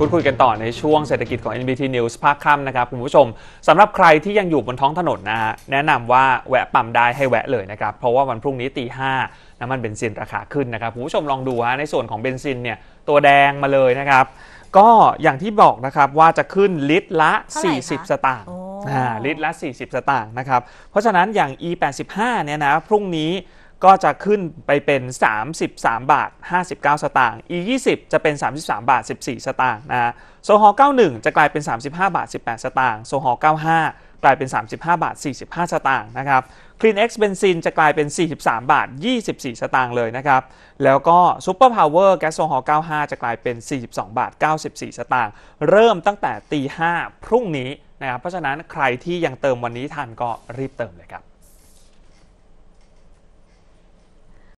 พูดคุยกันต่อในช่วงเศรษฐกิจของ NBT News ภาคค่ำนะครับ คุณผู้ชมสำหรับใครที่ยังอยู่บนท้องถนนนะฮะแนะนำว่าแวะปั๊มได้ให้แวะเลยนะครับ เพราะว่าวันพรุ่งนี้ตีห้าน้ำมันเบนซินราคาขึ้นนะครับ คุณผู้ชมลองดูฮะในส่วนของเบนซินเนี่ยตัวแดงมาเลยนะครับ ก็อย่างที่บอกนะครับ ว่าจะขึ้นลิตรละ่่40สตางค์ลิตรละ 40 สตางค์นะครับ เพราะฉะนั้นอย่าง e 8 5เนี่ยนะพรุ่งนี้ก็จะขึ้นไปเป็น 33 บาท 59 สตางค์ E20 จะเป็น 33 บาท 14 สตางค์นะโซฮอล91 จะกลายเป็น 35 บาท 18 สตางค์โซฮอล95 กลายเป็น 35 บาท 45สตางค์นะครับ Clean X เบนซินจะกลายเป็น 43บาท 24 สตางค์เลยนะครับแล้วก็ Super Power แก๊สโซฮอล95 จะกลายเป็น 42 บาท94สตางค์เริ่มตั้งแต่ตี 5 พรุ่งนี้นะครับเพราะฉะนั้นใครที่ยังเติมวันนี้ทันก็รีบเติมเลยครับ